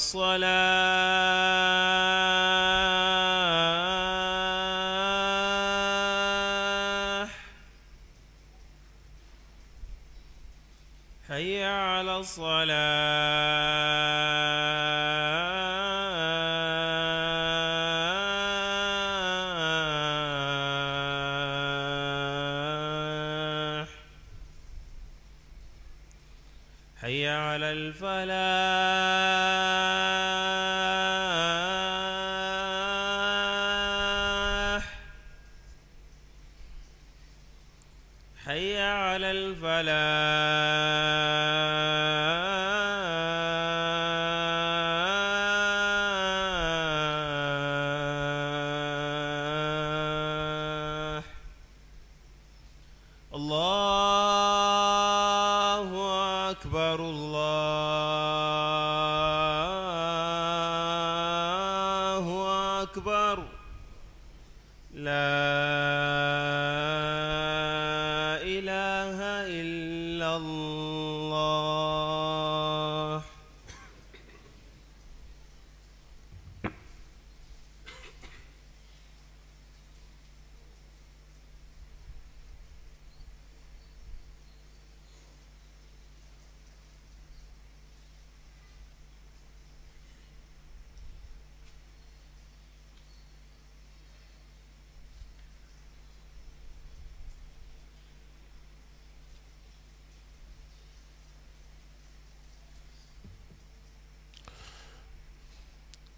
الصلاة حي على الصلاة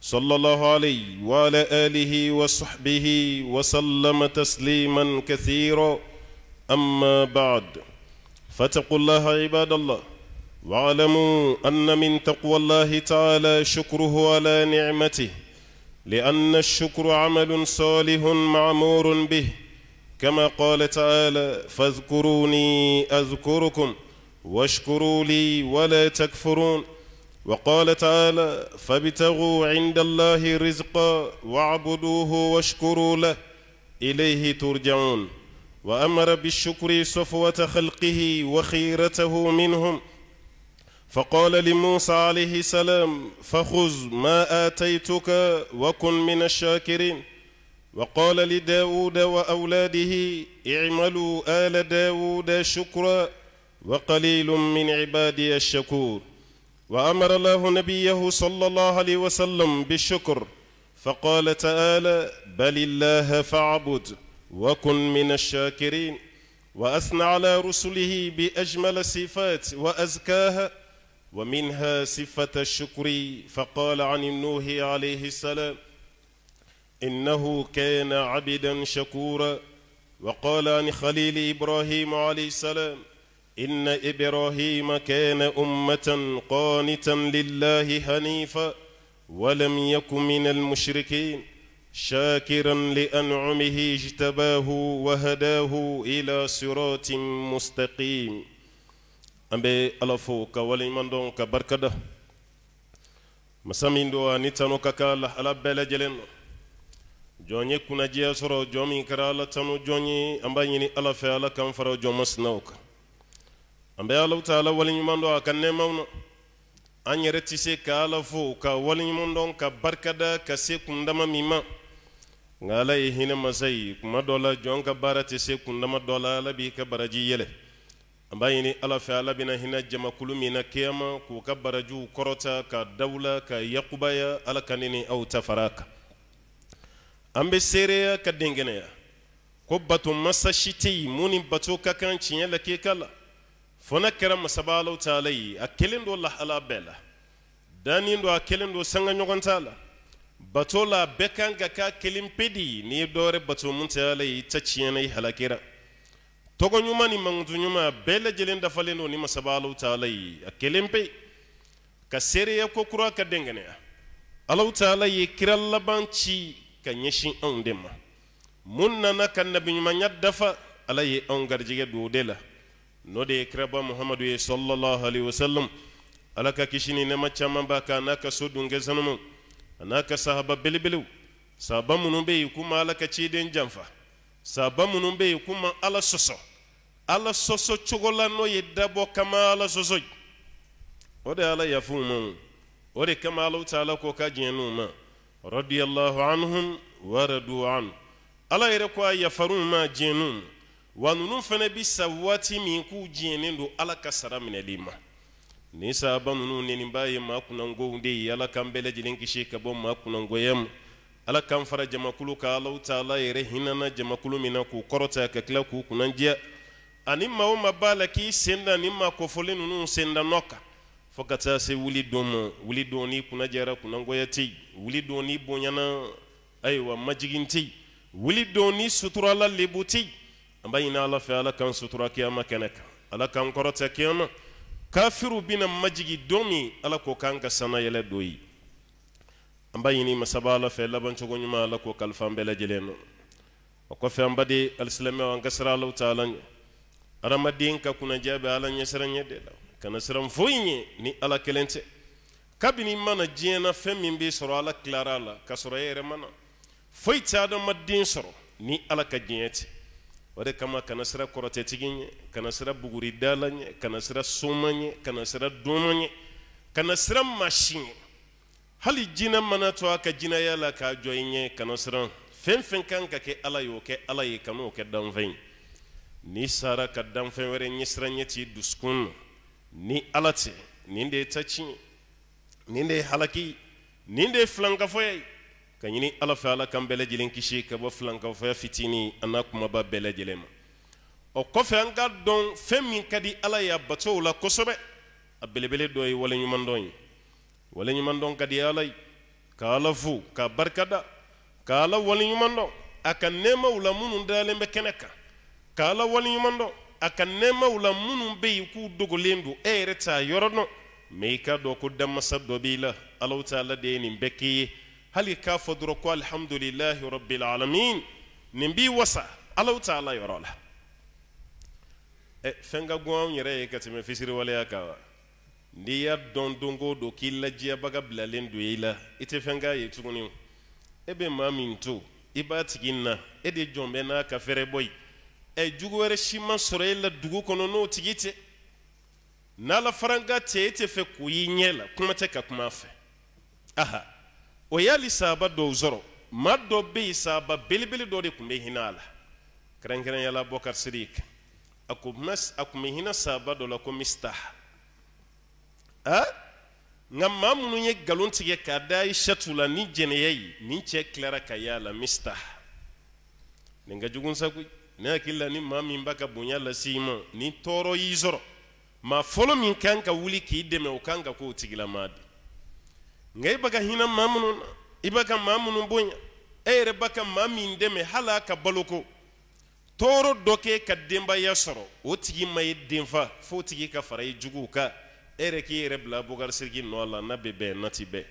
صلى الله عليه وعلى آله وصحبه وسلم تسليما كثيرا أما بعد فاتقوا الله عباد الله واعلموا أن من تقوى الله تعالى شكره على نعمته لأن الشكر عمل صالح معمور به كما قال تعالى فاذكروني أذكركم واشكروا لي ولا تكفرون وقال تعالى فابتغوا عند الله رزقا واعبدوه واشكروا له إليه ترجعون وأمر بالشكر صفوة خلقه وخيرته منهم فقال لموسى عليه السلام فخذ ما آتيتك وكن من الشاكرين وقال لداود وأولاده اعملوا آل داود شكرا وقليل من عبادي الشكور وأمر الله نبيه صلى الله عليه وسلم بالشكر فقال تعالى بل الله فاعبد وكن من الشاكرين وأثنى على رسله بأجمل صفات وأزكاها ومنها صفة الشكر فقال عن النوح عليه السلام إنه كان عبدا شكورا وقال عن خليل إبراهيم عليه السلام إن إبراهيم كان أمة قانتا لله حنيفا ولم يك من المشركين شاكرا لأنعمه اجتباه وهداه إلى صراط مستقيم أم بي ألفوك وليمان دونك بركدة مسامين دوا نتانو ككالة على بلا جلن جوني كنا جيسرو جومي كرالة تنو جوني أم بيني ألفي على كنفرو جومسناوك جوني an bɛ alahu taala waleɲuman dɔn a ka nɛɛmaw na an yɛrɛ tɛ se ka ala fo ka waleɲuman dɔn ka barikada ka se kundama min ma nka ala ye hinɛ masa ye kuma dɔ la jɔn ka baara tɛ se kundama dɔ la ala b'i ka baraji yɛlɛ an b'a ɲini ala fɛ ala bɛna hinɛ jamakulu min na kiyama k'u ka barajiw kɔrɔta ka dawula ka yakubaya ala ka ne ni aw ta fara a kan an bɛ seereya ka dengɛnɛya ko bato masa si tɛ yen mun ni bato ka kan tiɲɛ la k'i ka la fo na kɛra masabalaw taala ye a kelen do lahala bɛɛ la danin do a kelen do sanga ɲɔgɔn t'a la bato la a kan ka k'a kelen pe de ye n'i ye dɔwɛrɛ bato mun tɛ ala ye i ta tiɲɛna i halakira tɔgɔ ɲuman ni mankutu ɲuman a bɛɛ lajɛlen dafalen do ni masabalaw taala ye a kelen pe ka seereya ko kura ka dɛngɛnɛya alaw taala ye kira laban ci ka ɲɛsin an de ma mun nana ka nabiɲumanya dafa ala ye anw garijɛgɛ don o de la no de kiraba muhamadu ye sallallahu alaihi wasallam ala ka kisi ni nɛɛma caman b'a kan a n'a ka so dunkɛ sanumu a n'a ka sahaba belebelew sahaba minnu bɛ yen k'u ma ala ka ciden janfa sahaba minnu bɛ yen k'u ma ala sɔsɔ ala sɔsɔ cogo la n'o ye dabɔ kama ala sɔsɔ ye o de ala yafa u ma o de kama ala ta ala ko ka jɛn n'u ma radiyallahu anhum wa radu anhu ala yɛrɛ ko a yafar'u ma jɛn n'u ma wa nunu fana bi sa waati min k'u jɛnnen don ala ka sara minɛli ma ni sahaba nunu neni b'a ye maa kunnangow de ye ala k'an bɛɛ lajɛlen kisi ka bɔ maa kunnangoya ma ala k'an fara jamakulu ka alaw ta ala yɛrɛ hinana jamakulu min na k'u kɔrɔta ka kila k'u kunnandiya ani ma o maa b'a la k'i sen da nin maa kofɔlen nunu sen da nɔ kan fo ka taa se wuli don ma wuli don n'i kunnajɛra kunnangoya tɛ yen wuli don n'i bonyana ayiwa majigin tɛ yen wuli don n'i suturala lebu tɛ yen an b'a ɲini ala fɛ ala k'an sutura kiyama kɛnɛ kan ala k'an kɔrɔtɛ kiyama kafiriw bɛna majigi don min ala ko k'an ka sanayɛlɛ don ye an masaba ala fɛ labancogo ɲuman ala k'o kalifa an bɛɛ lajɛlen na o kɔfɛ an baden alisilamɛw an ka sira alaw ta ala ka kunnajɛ bɛ ala ɲɛsiran ɲɛ la kana siran foyi ni ala kelen tɛ kabini mana diɲɛ na fɛn min ala tilara a la mana foyi tɛ adamaden sɔrɔ ni ala ka diɲɛ o de kama kana sira kɔrɔtɛtigi ɲɛ kana sira dala ɲɛ kana sira soma ɲɛ kana sira doma ɲɛ kana sira masi ɲɛ hali jinɛ mana to a ka jinɛya la k'a jɔ i ɲɛ kana siran fɛn fɛn kan ka kɛ ala y'o kɛ ala ye kan'o kɛ danfɛn ye n'i sara ka danfɛn wɛrɛ ɲɛsiran ɲɛ t'i dusukun na ni ala tɛ nin de ye taci ye nin de ye halaki nin de ye filankafɔya ye ka ɲini ala fɛ ala k'an bɛɛ lajɛlen kisi ka bɔ filankafɔya fitini a n'a kumaba bɛɛ lajɛlen ma o kɔfɛ an ka dɔn fɛn min ka di ala ye a batow la kosɛbɛ a belebele dɔ ye waleɲuman dɔn ye waleɲuman dɔn ka di ala ye ka ala fo ka barikada ka ala waleɲuman dɔn a ka nɛɛmaw la minnu dalen bɛ kɛnɛ kan ka ala waleɲuman dɔn a ka nɛɛmaw la minnu bɛ yen k'u dogolen don e yɛrɛ t'a yɔrɔ dɔn mɛ i k'a dɔn ko damasa dɔ b'i la alaw t'a la de ye nin bɛɛ k'i ye hali k'a fɔ dɔrɔn ko alihamudulilahi rabbil alamin nin b'i wasa alaw t'a la yɔrɔ la ɛ e, fɛn ka gun anw yɛrɛ ye ka tɛmɛ fisiriwaleya kan wa n'i y'a dɔn don o don k'i lajɛbaga bilalen don i la i tɛ fɛn k'a ye tuguni e bɛ maa min to i b'a tigi na e de jɔn bɛ n'a ka fɛrɛ bɔ yen ɛ jugu wɛrɛ si ma sɔrɔ e la dugu kɔnɔ n'o tigi tɛ n'ala farankan tɛ e tɛ fɛ k'o y'i ɲɛ la kuma tɛ ka kuma a fɛ aha o y'ali saaba dɔw sɔrɔ ma dɔ be yen saaba belebele dɔ de kun be hinɛ a la kɛrɛnkɛrɛnyala bɔkar sirik a kun be hinɛ saaba dɔ la ko mistah a nka maa minnu ye galon tigɛ k'a da aishatu la ni jɛnɛya ye nin cɛ kilara ka y'a la mistah nin ka jugun sa koyi ne hakili la ni maa min b'a ka bonya lase i ma ni tɔɔrɔ y'i sɔrɔ ma fɔlɔ min kan ka wuli k'i dɛmɛ o kan ka k'o tigilamaa de nka i baka hinɛ maa minnu na i baka maa minnu bonya e yɛrɛ baka maa min dɛmɛ hali a ka baloko tɔɔrɔ dɔ kɛ ka denbaya sɔrɔ o tigi ma ye denfa fo tigi ka fara i juguw kan e yɛrɛ k'i yɛrɛ bila bokari siriki nɔ la n'a bɛ bɛn n'a ti bɛn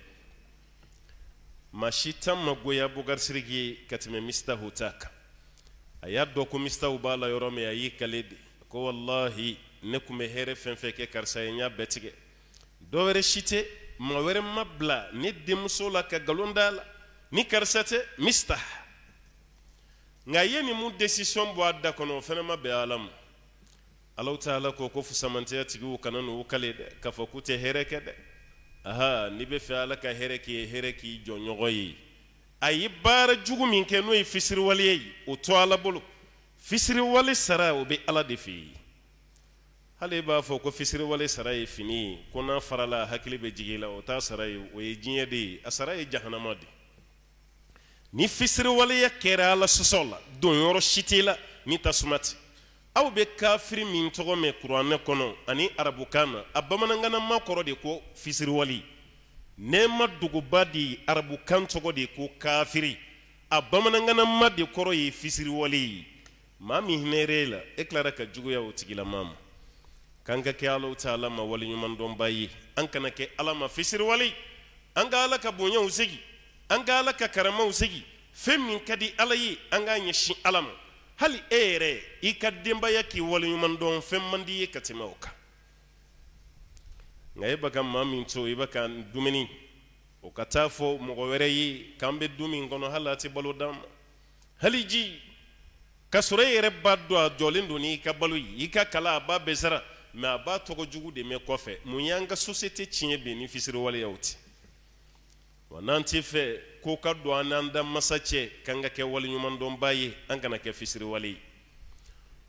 maa si tan ma goya bokari ye ka tɛmɛ mistahu ta kan a y'a dɔn ko mistahu b'a la yɔrɔ min a y'i kale de ko walahi ne tun bɛ hɛrɛ fɛn fɛn kɛ karisa ye n y'a bɛɛ tigɛ dɔ wɛrɛ si tɛ ma wɛrɛ ma bila ne denmuso la ka nkalon da la ni karisa tɛ mista nka a ye nin mun adda bɔ a da kɔnɔ o fana ma bɛn ala ma alaw ta ala ko ko fusamantiya tigiw kana n'u kale dɛ k'a fɔ k'u tɛ hɛrɛ kɛ dɛ aha n'i bɛ fɛ ala ka hɛrɛ k'i ye hɛrɛ k'i jɔnɲɔgɔn ye a ye baara jugu min kɛ n'o ye fisiriwaleya ye o to ala bolo fisiriwale sara o bɛ ala de fɛ yen hali b'a fɔ ko fisiriwale sara ye fini ye ko n'a farala hakili bɛ jigi la o t'a sara ye o ye diɲɛ de ye a sara ye jahanama de ni fisiriwaleya kɛra ala sɔsɔ la donyɔrɔ si t'i la ni tasuma ti aw bɛ kafiri min tɔgɔ mɛn kuranɛ kɔnɔ ani arabukan na a bamanankanama kɔrɔ de ko fisiriwali nɛɛma dogoba de ye arabukan tɔgɔ de ko kafiri a bamanankanama de kɔrɔ ye fisiriwale ye maa min hinɛ la e tilara ka juguya o tigilama ma k'an ka kɛ alaw ta ala ma waliɲuman dɔnba ye an kana kɛ ala ma fisiriwale an ka ala ka bonyaw segi an ka ala ka karamaw segi fɛn min ka di ala ye an k'a ɲɛsin ala ma hali e yɛrɛ i ka denbaya k'i waleɲuman dɔn fɛn man di ye ka tɛmɛ o kan nka e bɛ ka min to i bɛ ka dumuni o ka taa fɔ mɔgɔ wɛrɛ ye k'an bɛ du kɔnɔ hali a tɛ balo d'an ma hali ji ka sɔrɔ e yɛrɛ b'a dɔn a jɔlen don n'i ka balo ye i ka kala a b'a bɛɛ sara mɛ a b'a tɔgɔ jugu de mɛn kɔfɛ mun y'an ka sosiyete tiɲɛ bɛ ni fisiriwaleyaw tɛ wa n'an tɛ fɛ ko ka don an n'an da masa cɛ k'an ka kɛ waleɲumandɔnba ye an kana kɛ fisiriwale ye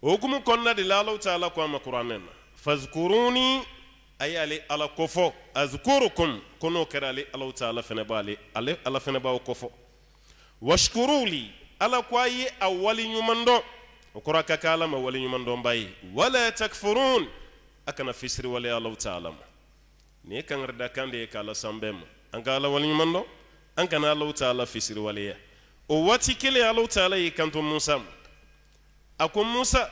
o hukumu kɔnɔna de la alaw ta ala ko a ma kuranɛ na fazikuruni a y'ale ala kofɔ azikurukum ko n'o kɛra ale alaw ta ala fana b'ale ale ala fana b'aw kofɔ washkuruli ala ko a ye a waleɲuman dɔn o kɔrɔ a ka kɛ ala ma waleɲuman dɔnba ye wala takfurun a kana fisiriwaleya alaw ta ala ma nin ye kangarida kan de ye k'a la san bɛɛ ma an ka ala waleɲuman dɔn an kana alaw ta ala ya o waati kelen alaw ta ala y'i kanto musa ma a ko musa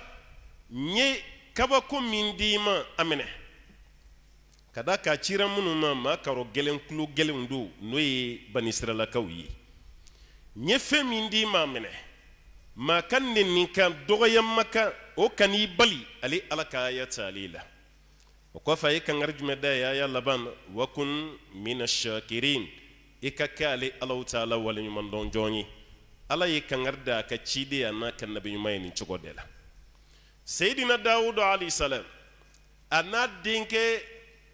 n ye kabako min di i ma a minɛ ka da k'a cira minnu ma maa karɔ gɛlɛn kulo gɛlɛnw don n'o ye banisiralakaw ye n ye fɛn min di i ma a minɛ maa ka nenni kan ma kan o kan'i bali ale ala ka aya ta ale la o kɔfɛ a ye jumɛn da ye a y'a laban wakun mina shakirin i ka kɛ ale alaw taala waleɲuman dɔn jɔn ye ala ye kankari da a ka ciden a n'a ka nabiɲuman ye nin cogo de la seyidina dawudu alayhisalam a n'a denkɛ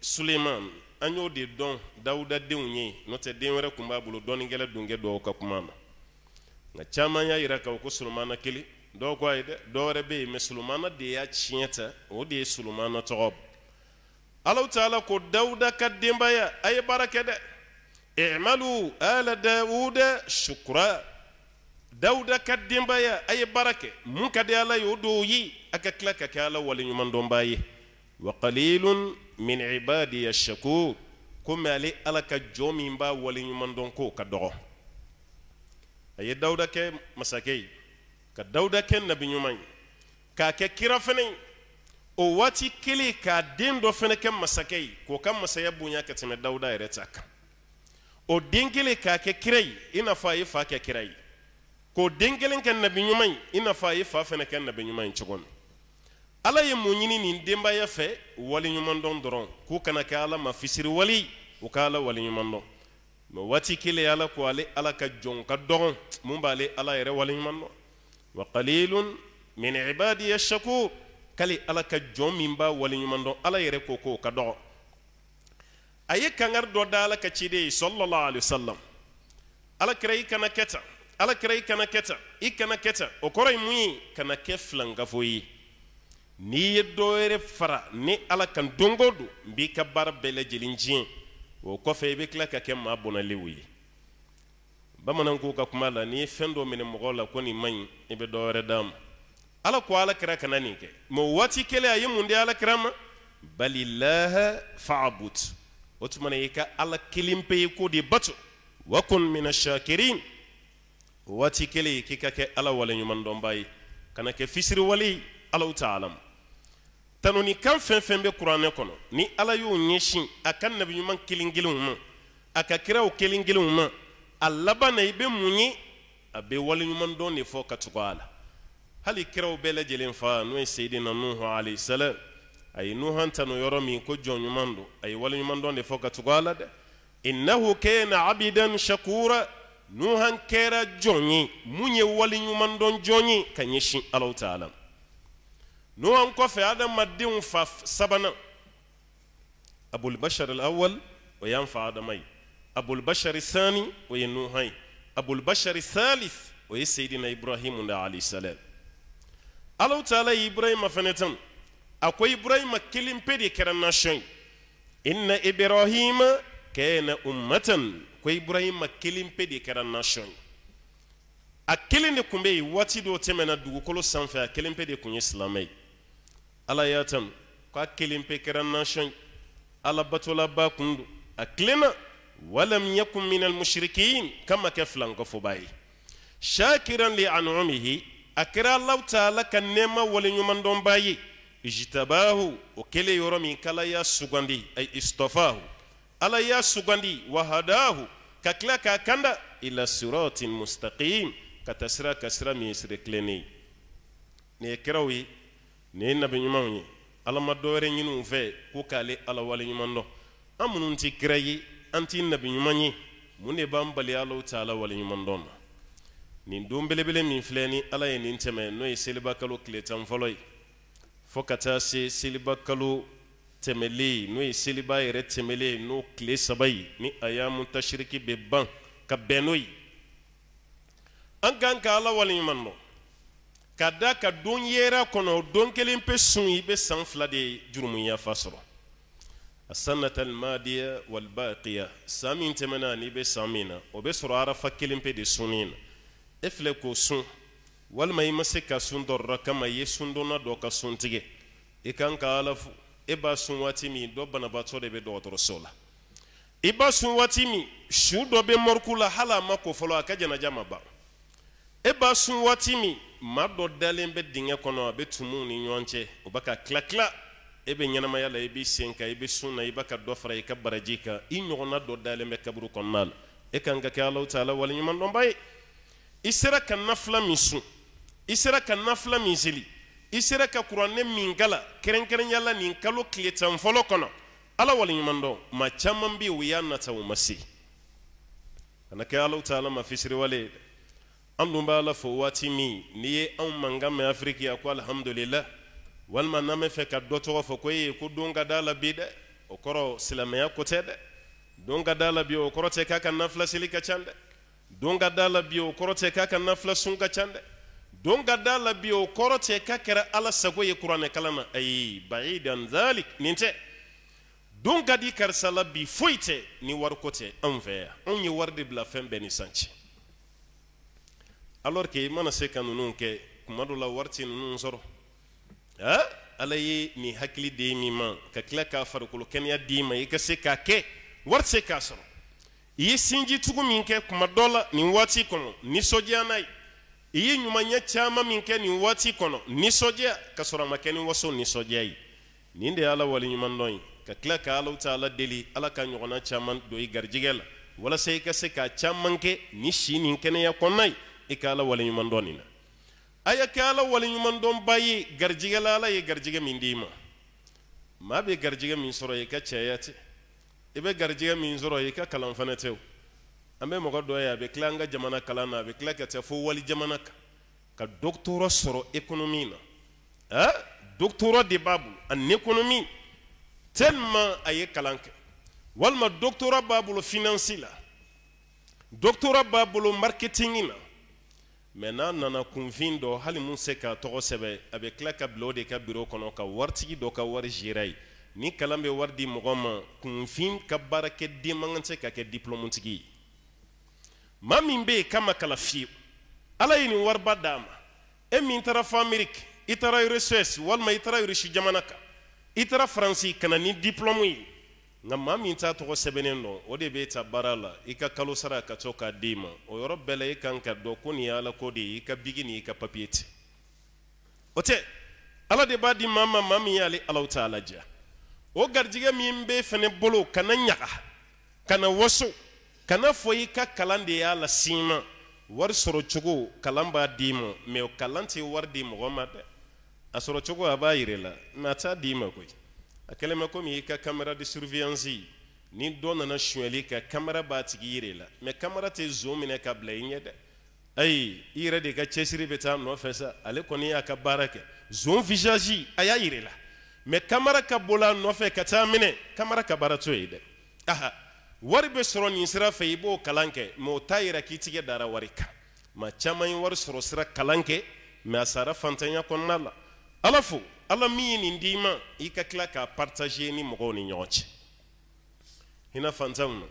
suleiman an y'o de dɔn dawuda denw ye n'o tɛ den wɛrɛ tun b'a bolo dɔɔninkɛla donkɛ dɔw ka kuma ma nka caman y'a yira k'a fɔ ko solomana kelen dɔw ko ayi dɛ dɔw wɛrɛ bɛ yen mɛ solomana de y'a tiɲɛ ta o de ye solomana tɔgɔ bɔ alaw taala ko dawuda ka denbaya a ye baara kɛ dɛ i'malu ala dawuda shukura dawuda ka denbaya a ye baara kɛ mun ka di ala ye o dɔw ye a ka tila ka kɛ ala waleɲumandɔnbaa ye wa qalilun min ibadiya shakur komi ale ala ka jɔn min b'a waleɲumandɔn ko ka dɔgɔ a ye dawuda kɛ masakɛ ye ka dawuda kɛ nabiɲuman ye k'a kɛ kira fɛnɛ ye o waati kelen k'a den dɔ fana kɛ masakɛ ye k'o ka masaya bonya ka tɛmɛ dawuda yɛrɛ ta kan o den kelen k'a kɛ kira ye i n'a fɔ a ye fa kɛ kira ye k'o den kelen kɛ nabi ɲuman ye i n'a fɔ a ye fa fana kɛ nabi ɲuman ye cogo min ala ye mun ɲini nin denbaya fɛ dɔrɔn k'u kana kɛ ala ma fisiri wali u ka ala waliɲumandɔn mɛ waati kelen ala ko ale ala ka jɔn ka dɔgɔn mun b'ale ala yɛrɛ waliɲumandɔn wa qalilun min ibadiya shakur k'ale ala ka jɔn min b'a waleɲuman dɔn ala yɛrɛ ko k'o ka dɔgɔ a ye kangari dɔ da ala ka ciden ye sɔlɔlɔ alisalam ala kɛra i kana kɛ tan ala kɛra i kana kɛ tan i kana kɛ tan o kɔrɔ ye mun ye kana kɛ filankafo ye n'i ye dɔ wɛrɛ fara ni ala kan don o don n b'i ka baara bɛɛ lajɛlen tiɲɛ o kɔfɛ i bɛ tila ka kɛ maa bɔnɛlenw ye bamananw ko ka kuma la n'i ye fɛn dɔ minɛ mɔgɔw la ko nin man ɲi i bɛ dɔ wɛrɛ d'a ma ala ko alakira kana nin kɛ mɛ o waati kelen a ye mun di alakira ma balilaha fa'bud o tuma i ka ala kelen pe ye ko de bato wa kun mina shakirin o waati kelen k'i ka kɛ ala waleɲuman dɔnba ye kana kɛ fisiri wale alaw ta alamu tanuni kan fɛn fɛn bɛ kuranɛ kɔnɔ ni ala y'o ɲɛsin a ka nabiɲuman kelen kelenw ma a ka kiraw kelen kelenw ma a laban na i bɛ mun ye a bɛ waleɲuman dɔn de fɔ ka tugu a la hali kiraw bɛɛ lajɛlen fa n'o ye seyidina nuhu alayhi salam a ye nuhan tanu yɔrɔ min ko jɔnɲuman don a ye waleɲuman dɔn de fɔ ka tugu a la dɛ innahu kana abidan shakura nuhan kɛra jɔn ye mun ye waleɲuman dɔn jɔn ye ka ɲɛsin alaw taala ma nuhan kɔfɛ adamadenw fa sabanan abulbashar alawal o y'an fa adama ye abulbashar sani o ye nuhan ye abulbashar salis o ye seyidina ibrahimu da alayhi salam Allah Ta'ala Ibrahim fenatan akwai Ibrahim kilin pedi kiran nashon inna Ibrahim kana ummatan akwai Ibrahim kilin pedi kiran nashon a kelen de kun bɛ yen waati dɔ tɛmɛna dugukolo sanfɛ a kelen kun ye silamɛ ala y'a tan k'a kelen pe kɛra nation ye ala batolaba kun don a tilenna walam yakun minal mushrikin k'a ma kɛ filankɔfɔba shakiran li a kɛra alahu taala ka nɛɛma waleɲumandɔnba ye ijtabahu o kɛlen yɔrɔ min kala y'a sugandi ay istafahu ala y'a sugandi wahadahu ka tila k'a kanda ila siratin mustaqim ka ta sira ka sira min ye sira ye nin ye kiraw ye nin ye nabiɲumanw ye ala ma dɔ ɲini u fɛ ko k'ale ala waleɲuman dɔn an minnu tɛ kira ye an tɛ nabiɲuman ye mun de b'an bali alahu taala waleɲuman dɔn na nin don belebele min filɛ ni ala ye nin tɛmɛ n'o ye seliba kalo tile tan fɔlɔ ye fɔɔ ka taa se seliba kalo tɛmɛlen n'o ye seliba yɛrɛ tɛmɛlen n'o tile saba ye ni a y'a mun tasiriki bɛ ban ka bɛn n'o ye an kan ka ala waleɲuman dɔ ka da ka don yera kɔnɔ don kelen pe sun i bɛ san fila de jurumuyafa sɔrɔ a sannata almadiya walbaqiya san min tɛmɛna n'i bɛ san min na o bɛ sɔrɔ arafa kelen pe de sunni na e filɛ k'o sun walima i ma se ka sun dɔrɔra kama i ye sundonna dɔ ka sun tigɛ i e kan ka ala fo e b'a sun waati min dɔ banabaatɔ de bɛ dɔgɔtɔrɔso la i b'a sun waati min su dɔ bɛ mɔriku la hali a ma ko fɔlɔ a ka janaja ma ban e b'a sun waati min maa dɔ dalen bɛ dingɛ kɔnɔ a bɛ tumuw ni ɲɔgɔn cɛ o bɛ ka tila tila e bɛ ɲɛnamaya la i e b'i sen kan i e bɛ sun na i b'a ka dɔ fara i ka baraji kan i ɲɔgɔnna dɔ dalen bɛ kaburu kɔnɔna la e kan ka kɛ alaw ta ala waleɲuman dɔnba ye i sera ka nafila min sun i sera ka nafila min seli i sera ka kuranɛ min kala kɛrɛnkɛrɛnya la nin kalo tile tan fɔlɔ kɔnɔ ala waleɲuman dɔn ma caman bɛ yen u y'a nata u ma se kana kɛ alaw ta ala ma fisiriwale ye dɛ an dun b'a la fo waati min n'i ye anw mankan mɛn afiriki a ko alihamudulilayi walima n'an bɛ fɛ ka dɔ tɔgɔ fɔ ko ye ko don ka d'a la bi dɛ o kɔrɔ silamɛya ko tɛ dɛ don ka d'a la bi o kɔrɔ tɛ k'a ka nafilaseli ka can dɛ don ka da la bi o kɔrɔ tɛ k'a ka nafila sun ka ca dɛ don ka da la bi o kɔrɔ tɛ k'a kɛra ala sago ye kuranɛ kalan na ayi ba'idan zalik nin tɛ don ka di karisa la bi foyi tɛ ni wariko tɛ anw fɛ yan anw ye wari de bila fɛn bɛɛ ni san cɛ alors que i mana se ka ninnu kɛ kuma dɔ la wari tɛ ninnu sɔrɔ ah ala ye nin hakili de ye min ma ka tila k'a farikolo kɛnɛya d'i ma i ka se k'a kɛ wari tɛ se k'a sɔrɔ iyi sinji tugu minke kuma dola ni wati kono ni soje n'a iyi nyumanya chama minke ni wati kono ni soje kasura makeni waso ni soje nisɔndiya ninde ala wali y'ala waliɲuman ka tila ka alaw ta ala deli ala ka ɲɔgɔnna caaman don i garijigɛ la walasa i ka se k'a caaman kɛ nin si nin kɛnɛya kɔnɔna ye i ala wali dɔn na aya ka ala wali dɔnba ye garjigela ala ye garjige min d'i ma maa bɛ garijigɛ min ka caya i bɛ garijɛgɛ min sɔrɔ i ka kalan fana tɛ o an bɛ mɔgɔ dɔ ye a bɛ tila an ka jamana kalan na a bɛ tila ka taa fo wali jamana kan ka dɔgɔtɔrɔ sɔrɔ ekonomi na ɛɛ dɔgɔtɔrɔ de b'a bolo ani ekonomi tellement a ye kalan kɛ walima dɔgɔtɔrɔ b'a bolo finance la dɔgɔtɔrɔ b'a bolo marketing na mɛ n'a nana kunfin dɔ hali mun se k'a tɔgɔ sɛbɛn a bɛ tila ka bila o de ka biro kɔnɔ ka waritigi dɔ ka wari zera ni kalan bɛ wari di mɔgɔ ma kunfin ka baara baarakɛden man kan tɛ ka kɛ diplɔmutigi ye maa min bɛ yen k'a ma kalan fiyewu ala ye nin wariba d'a ma e min taara fɔ ameriki i taara ursɛs walima i taara urisi jamana kan i taara faransi ka na ni diplɔmu ye nka maa min t'a tɔgɔ sɛbɛnnen dɔn o de bɛ ta baara la i ka kalo sara ka to k'a di ma o yɔrɔ bɛɛ la e kan ka dɔn ko nin ye ala ko de ye i ka bigi n'i y'i ka papiye tɛ o tɛ ala de b'a di maa ma maa min y'ale alaw t'a laja o garijɛgɛ min bɛ fɛnɛ bolo kana ɲaga kana waso kana fɔ i ka kalan de y'a la sima wari sɔrɔ cogo kalan b'a d'i ma mɛ kalan tɛ wari di mɔgɔ ma dɛ a sɔrɔ cogo a b'a yira la mɛ a t'a d'i ma koyi a kɛlen bɛ komi i ka kamera de surveillance ni dɔ nana sonyali kɛ kamera b'a tigi yira la mɛ kamera tɛ zon minɛ ka bila i ɲɛ dɛ ayi i yɛrɛ de ka cɛsiri bɛ taa nɔfɛ sa ale kɔni y'a ka baara kɛ zon visage a y'a yira la mɛ kamara ka bol'a nɔfɛ ka taa minɛ kamara ka baara t'o ye dɛ aha wari bɛ sɔrɔ nin sira fɛ i b'o kalan kɛ mɛ o t'a yira k'i tigɛ dara wari kan ma caman ye wari sɔrɔ sira kalan kɛ mɛ a sara fantanya kɔnɔna la ala fo ala min ye nin d'i ma i ka tila k'a partager ni mɔgɔw ni ɲɔgɔn cɛ hinɛ fantanw na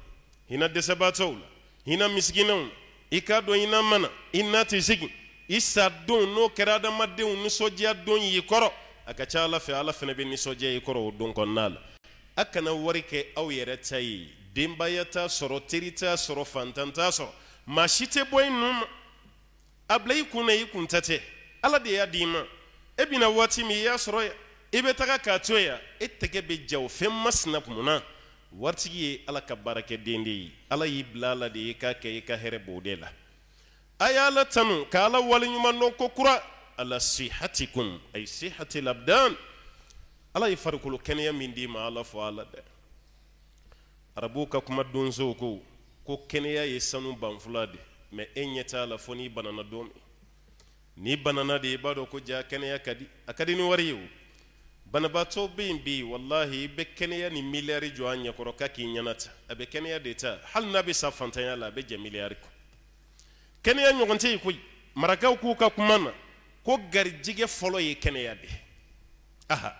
hinɛ dɛsɛbaatɔw la hinɛ misiginanw na i k'a dɔn hinɛ mana i na tɛ sigi i sa don n'o kɛra adamadenw nisɔndiya don y'i kɔrɔ a ka ca ala fɛ ala fana bɛ nisɔndiya i kɔrɔ o don kɔnɔna la a kana wari kɛ aw yɛrɛ ta ye denbaya t'a sɔrɔ teri t'a sɔrɔ fantan t'a sɔrɔ maa si tɛ bɔ i nu ma a bila i kun na i kun ta tɛ ala de y'a di i ma e bɛna waati min i y'a sɔrɔ yan i bɛ taga k'a to yan e tɛgɛ bɛ ja o fɛn masina mun waritigi ye ala ka baarakɛden de ye ala y'i bila la de i k'a kɛ i ka hɛrɛ b'o de la a y'a la tanu k'ala ala waleɲuman dɔn ko kura على صحتكم أي صحة الأبدان ala ye farikolo kɛnɛya min di ma ala fɔ ala dɛ arabuw ka kuma donsow ko ko kɛnɛya ye sanu banfula de mɛ n'i banana don min de b'a dɔn ko ja kɛnɛya ka di a ka di ni wari ye o banabaatɔ bɛ bi walahi i bɛ ni miliyari jɔ a ɲɛkɔrɔ k'a k'i ɲɛna ta a bɛ kɛnɛya de ta hali n'a bɛ sa fantanya la a bɛ jɛ miliyari kɔ kɛnɛya ɲɔgɔn tɛ yen k'u ka kuma ko garijigɛ fɔlɔ ye kɛnɛya de aha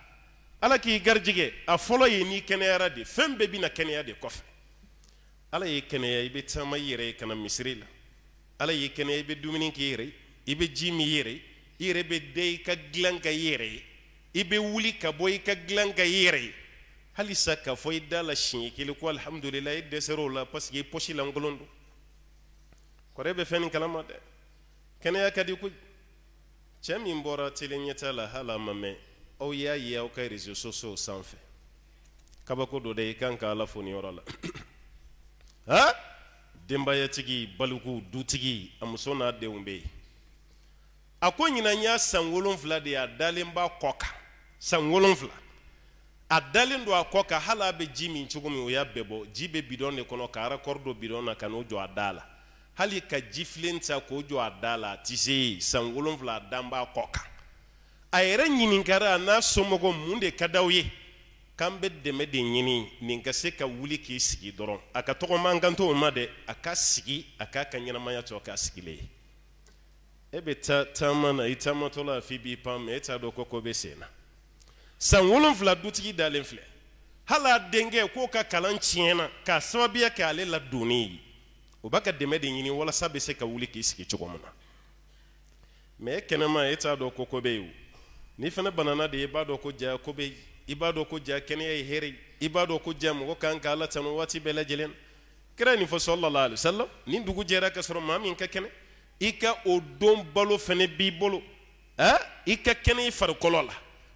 ala k'i garijigɛ a fɔlɔ ye n'i kɛnɛyara de fɛn bɛɛ bɛna kɛnɛya de kɔfɛ ala ye kɛnɛya i bɛ taama i yɛrɛ ye ka misiri la ala ye kɛnɛya i bɛ dumuni k'i yɛrɛ ye i bɛ ji min i yɛrɛ i yɛrɛ bɛ da i ka dilan ka i yɛrɛ ye i bɛ wuli ka bɔ i ka dilan ka i yɛrɛ ye halisa k'a fɔ i da la siɲɛ kelen ko alihamudulilayi i dɛsɛr'o la parce que i pɔsi lankolon don kɔrɔ e bɛ fɛn nin kalama dɛ kɛnɛya ka di kojugu cɛ min bɔra telen la hali mame aw y'a ye aw ka rezo sosow sanfɛ kabako do dɛ i kan ka ala fo la ha denbayatigi baliku dutigi a muso n'a denw bɛ yen a ko ɲinan y'a san wolonfila de a dalen kɔ kan san wolonfila a dalen do a kɔ kan hali a be ji min cogo min o y'a bɛɛ bɔ ji bɛ bidɔn de kɔnɔ ka arakɔri don bidɔn na ka n'o jɔ a da la hali ka jifilen ta k'o jɔ a da la a ti se yen san wolonfila dan b'a kɔ kan a yɛrɛ ɲininkara n'a somɔgɔ mun de ka d'aw ye k'an bɛ dɛmɛ de ɲini nin ka se ka wuli k'i sigi dɔrɔn a ka tɔgɔma man kan t'o ma dɛ a ka sigi a k'a ka ɲɛnamaya tɔ k'a sigilen ye e bɛ taa taama na i taamatɔ la f'i b'i pan mɛ e t'a dɔn ko ko bɛ sen na san wolonwula dutigi dalen filɛ hali a denkɛ k'o ka kalan tiɲɛna k'a sababuya kɛ ale ladonni ye o b'a ka dɛmɛ de ɲini walasa bɛ se ka wuli k'i sigi cogo min na mɛ e kɛnɛma e t'a dɔn ko ko bɛ yen n'i fana banana de i b'a dɔn ko ja ko bɛ yen i b'a dɔn ko ja kɛnɛya ye hɛrɛ ye i b'a dɔn ko ja mɔgɔ kan ka ala tanu waati bɛɛ lajɛlen na kira ye nin fɔ sɔlɔlɔ ali sɛlɛm dugu jɛra ka sɔrɔ maa min ka kɛnɛ i ka o don balo fana b'i bolo ɛ i ka kɛnɛ i farikolo la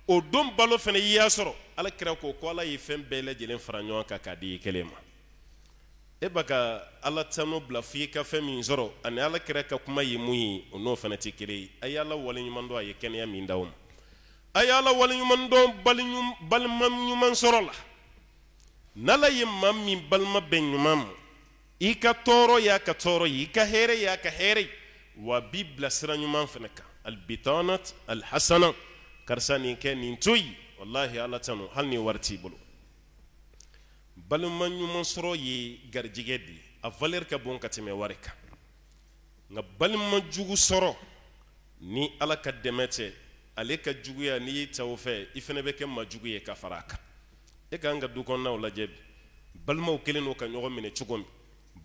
o don balo fana y'a sɔrɔ ala kira ko ko ala ye fɛn bɛɛ lajɛlen fara ɲɔgɔn kan k'a di i kelen ma e ba ka ala tanu bila f'i ka fɛn min sɔrɔ ani ala kɛra ka kuma ye mun ye o n'o fana tɛ kelen ye a y'ala waleɲuman dɔn a ye kɛnɛya min d'aw ma a y'ala waleɲuman dɔn balima ɲuman sɔrɔ la n'ala ye maa min balima bɛn ɲuman ma i ka tɔɔrɔ y'a ka tɔɔrɔ ye i ka hɛrɛ y'a ka hɛrɛ ye wa b'i bila sira ɲuman fana kan albitanat alhasana karisa nin kɛ nin to yen walahi ala tanu hali ni wari t'i bolo balima ɲuman sɔrɔ ye garijɛgɛ de ye a valeur ka bon ka tɛmɛ wari kan nka balima jugu sɔrɔ ni ala ka dɛmɛ tɛ ale ka juguya n'i y'i ta o fɛ i fana bɛ kɛ majugu ye ka fara a kan e ka kan ka du kɔnɔnaw lajɛ bi balimaw kelen don ka ɲɔgɔn minɛ cogo min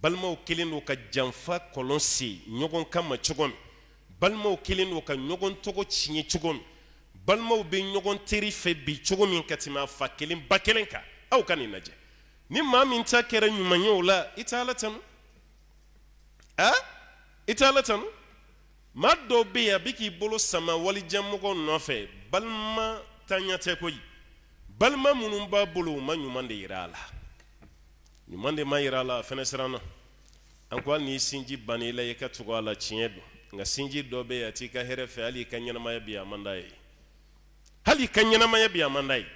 balimaw kelen don ka janfa kɔlɔn sen ɲɔgɔn kama cogo min balimaw kelen don ka ɲɔgɔn tɔgɔ tiɲɛ cogo min balimaw bɛ ɲɔgɔn teri fɛ bi cogo min ka tɛmɛ a fa kelen ba kelen kan aw ka nin lajɛ ni maa min ta kɛra ɲuman ye o la i t'a la tanu a i t'a la tanu maa dɔw bɛ yen a bɛ k'i bolo sama walijanmɔgɔ nɔfɛ balima tanya tɛ koyi balima minnu b'a bolo u ma ɲuman de yira a la ɲuman de ma yira a la a fana siranna an ko hali n'i sinji banna i la i ka tugu a la tiɲɛ don nka sinji dɔ bɛ yen a t'i ka hɛrɛ fɛ hali i ka ɲɛnamaya bi a man d'a ye hali i ka ɲɛnamaya bi a man d'a ye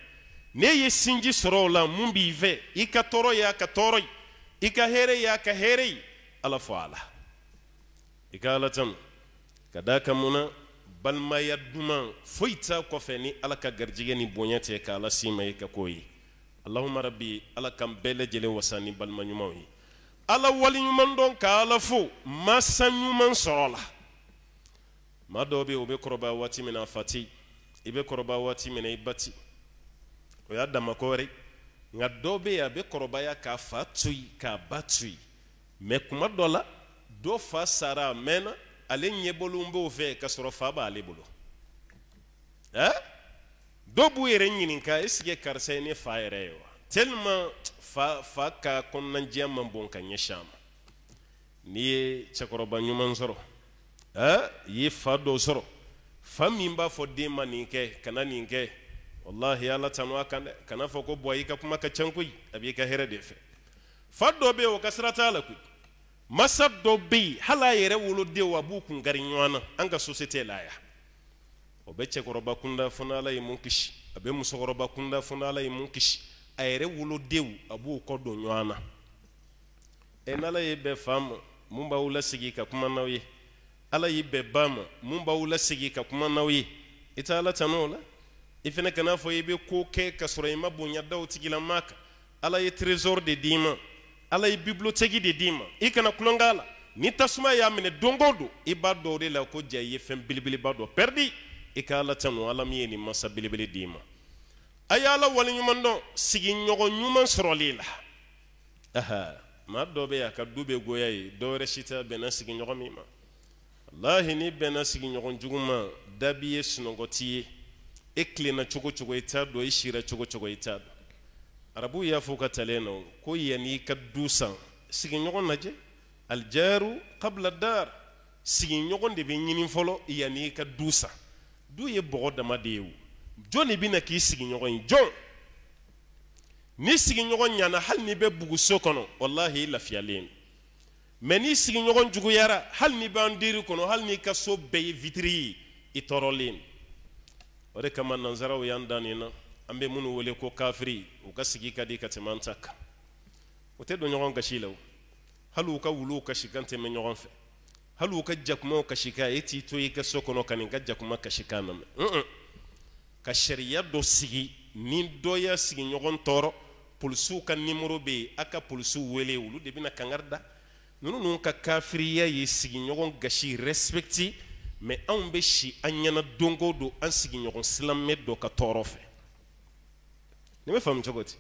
ne ye sinji sɔrɔ o la mun b'i fɛ i ka tɔɔrɔ y'a ka tɔɔrɔ ye i ka hɛrɛ y'a ka hɛrɛ ye ala fɔ a la i ka ala tanu ka d'a kan mun na balimaya duman foyi t'a kɔfɛ ni ala ka garijɛgɛ ni bonya tɛ ka ala s'i ma i ka k'o ye alahuma rabi ala k'an bɛɛ lajɛlen wasa ni balima ɲumanw ye ala waliɲuman dɔn ka ala fo masa ɲuman sɔrɔ la maa dɔw bɛ yen o bɛ kɔrɔbaya waati min na a fa i bɛ kɔrɔbaya waati min na i ba o y'a dama ko wɛrɛ nka dɔ bɛ yen a bɛ kɔrɔbaya k'a fa to yen k'a ba to yen mɛ kuma dɔ la dɔ fa sara a mɛnna ale ɲɛbɔlen b'o fɛ ka sɔrɔ fa b'ale bolo ɛ dɔw b'u yɛrɛ ɲininka esike karisa ye ne fa yɛrɛ ye wa tellement fa fa ka kɔnɔnajɛya man bon ka ɲɛsin a ma n'i ye cɛkɔrɔba ɲuman sɔrɔ ɛ i ye fa dɔ sɔrɔ fa min b'a fɔ den ma nin kɛ kana nin kɛ wallahi ala tanu a kan dɛ kana fɔ ko bɔn ka kuma ka can koyi a b'i ka hɛrɛ de fɛ fa dɔ bɛ o ka sira t'a la koyi masa dɔ bɛ yen hali a yɛrɛ wolodenw a b'u kun gari ɲɔgɔn na an ka sosiyete la yan o bɛ cɛkɔrɔba kunda fo n'ala ye mun kisi a bɛ musokɔrɔba kunda fo n'ala ye mun kisi a yɛrɛ wolodenw a b'u kɔ don ɲɔgɔn e na ɛ n'ala ye bɛɛ fa ma mun b'aw lasigi ka kuma n'aw ye ala y'i bɛn ba ma mun b'aw lasigi ka kuma n'aw ye i tɛ tanu o la. i fɛnɛ kana fɔ i be koo kɛ ka sɔrɔ i ma bonya daw tigilama kan ala ye trésor de d'i ma ala ye bibiloteki de d'i ma i kana kulonka la ni tasuma y'a minɛ dongo don i b'a dɔw de la ko ja i ye fɛn belebeleba dɔ pɛridi i ka ala tanu ala min ye nin masa belebele d'i ma a y'ala waleɲuman dɔn sigiɲɔgɔn ɲuman sɔrɔli la aha maa dɔ bɛ a ka du bɛ goya ye dɔ wɛrɛ si tɛ bɛnna sigiɲɔgɔn min ma walahi ni bɛnna sigiɲɔgɔn jugu ma da b'i ye sunɔgɔ t'i ye e tilenna cogo cogo i t'a dɔn i sira cogo cogo i t'a dɔn arabuw y'a fɔ u ka talen na ko yan'i ka du san sigiɲɔgɔn lajɛ alijaru kabila dar sigiɲɔgɔn de bɛ ɲini fɔlɔ yan'i ka du san du ye bɔgɔ dama de ye o jɔn de bɛ na k'i sigiɲɔgɔn ye jɔn ni sigiɲɔgɔn ɲana hali n'i bɛ buguso kɔnɔ walahi i lafiyalen mɛ n'i sigiɲɔgɔn juguyara hali n'i b'an diri kɔnɔ hali n'i ka so bɛɛ ye vitiri ye i tɔɔrɔlen o de kama nanzaraw y'an da nin na an bɛ minnu wele ko kafiri u ka sigi ka di ka tɛmɛ an ta kan u tɛ don ɲɔgɔn gasi la o hali u ka wuluw kasi kan tɛ mɛn ɲɔgɔn fɛ hali u ka jakumaw kasi kan e t'i to i ka so kɔnɔ ka nin ka jakuma kasi kan lamɛn un ka sariya dɔ sigi ni dɔ y'a sigiɲɔgɔn tɔɔrɔ polisiw ka nimoro be yen a ka polisiw wele olu de bɛna kangari da ninnu ka kafiriya ye sigiɲɔgɔn gasi respecte mɛ anw bɛ si an ɲɛna donko don an sigiɲɔgɔn silamɛ dɔ ka tɔɔrɔ fɛ nin bɛ faamu cogo di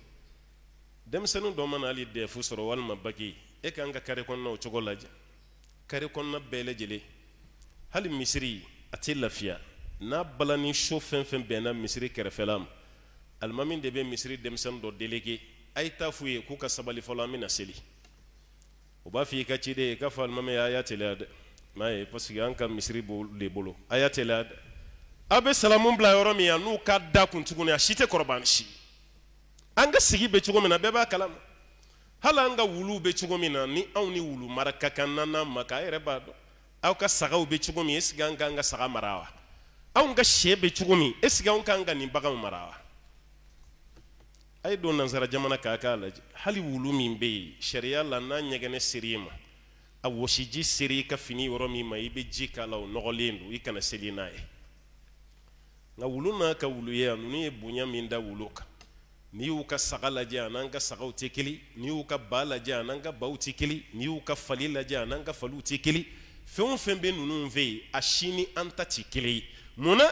denmisɛnnin dɔ mana hali dɛfu sɔrɔ walima bagi e ka kan ka kare kɔnɔna o cogo lajɛ kare kɔnɔna bɛɛ lajɛlen hali misiri a tɛ lafiya n'a bala ni so fɛn fɛn bɛnna misiri kɛrɛfɛla ma alimami de bɛ misiri denmisɛnnin dɔ delege a ye taa f'u ye k'u ka sabali fɔlɔ an bɛna seli u b'a f'i ka ciden ye k'a fɔ alimami y'a y'a teliya dɛ m'a parce que an ka misiri b'olu de bolo a y'a teliya dɛ aw bɛ salamu bila yɔrɔ min yan n'u ka da kun tuguni a si tɛ kɔrɔban si an ka sigi be cogo min na bɛɛ b'a kalama hali an ka wuluw bɛ cogo min na ni anw ni wulu mara ka kan n'an n'a a yɛrɛ b'a dɔn aw ka sagaw be cogo min esike an k'an ka saga mara wa anw ka sɛ bɛ cogo min esike anw k'an ka nin baganw mara wa a ye don nansara jamana k'a k'a lajɛ hali wulu min bɛ yen sariya la n'a ɲɛgɛnɛ ser'i ma a wɔsiji seri i ka fini yɔrɔ min ma i bɛ ji k'a la o nɔgɔlen don i kana seli n'a ye nka wulu n'a ka wulu ye a ninnu ye bonya min da wulu kan n'i y'u ka saga lajɛ a n'an ka sagaw tɛ kelen n'i y'u ka ba lajɛ a n'an ka baw tɛ kelen n'i y'u ka fali lajɛ a n'an ka faliw tɛ kelen fɛn o fɛn bɛ ninnu fɛ yen a si ni an ta tɛ kelen ye mun na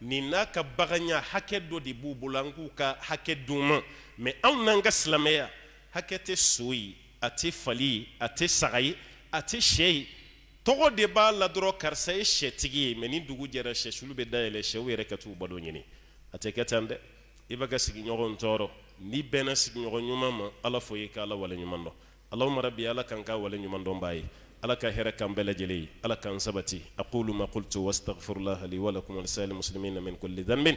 nin n'a ka baganya hakɛ dɔ de b'u bolo an k'u ka hakɛ d'u ma mɛ anw n'an ka silamɛya hakɛ tɛ so ye a tɛ fali ye a tɛ saga ye ati tɛ sɛ ye tɔgɔ de b'a la dɔrɔn karisa ye sɛtigi ye ni dugu jɛra sɛsulu bɛ dayɛlɛ sɛw yɛrɛ ka t'u balo ɲini a tɛ kɛ tan dɛ i b'a ka sigiɲɔgɔn tɔɔrɔ n'i bɛnna sigiɲɔgɔn ɲuman ma ala fo ka ala waleɲuman dɔn allahuma rabi ala kan ka waleɲuman dɔn b'a ye ala ka hɛrɛ kan bɛɛ lajɛlen ala kan sabati aqulu ma qultu wastaghfirullah li wa lakum wa lisa'il muslimina min kulli dhanbin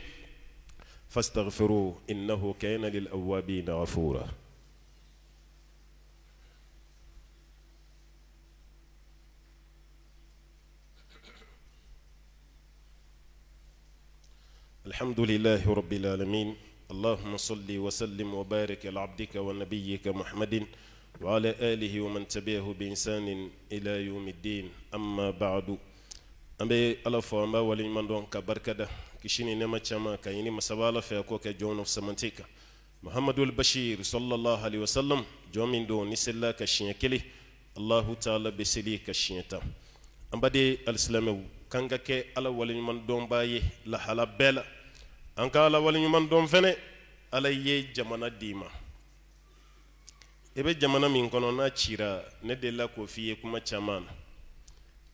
fastaghfiruhu innahu kana lil awwabina الحمد لله رب العالمين اللهم صل وسلم وبارك على عبدك ونبيك محمد وعلى آله ومن تبعه بإنسان إلى يوم الدين أما بعد an be ala fɔ an b'a waleɲuman dɔn ka barikada kisi ni nɛma caaman ka ɲini masaba ala fɛ k'o kɛ jɔn na samanti kan muhamadu albashir sallallahu alaihi wasallam jɔn min don ni selila ka siɲɛ kelen allahu taala be seli ka siɲɛ tan an baden alisilamɛw kan ka kɛ ala waleɲuman dɔnbaa ye lahala bɛɛ la an k'a lawaleɲuman dɔn fɛnɛ ala ye jamana d'i ma i bɛ jamana min kɔnɔ n'a cira ne delila k'o f'i ye kuma caman na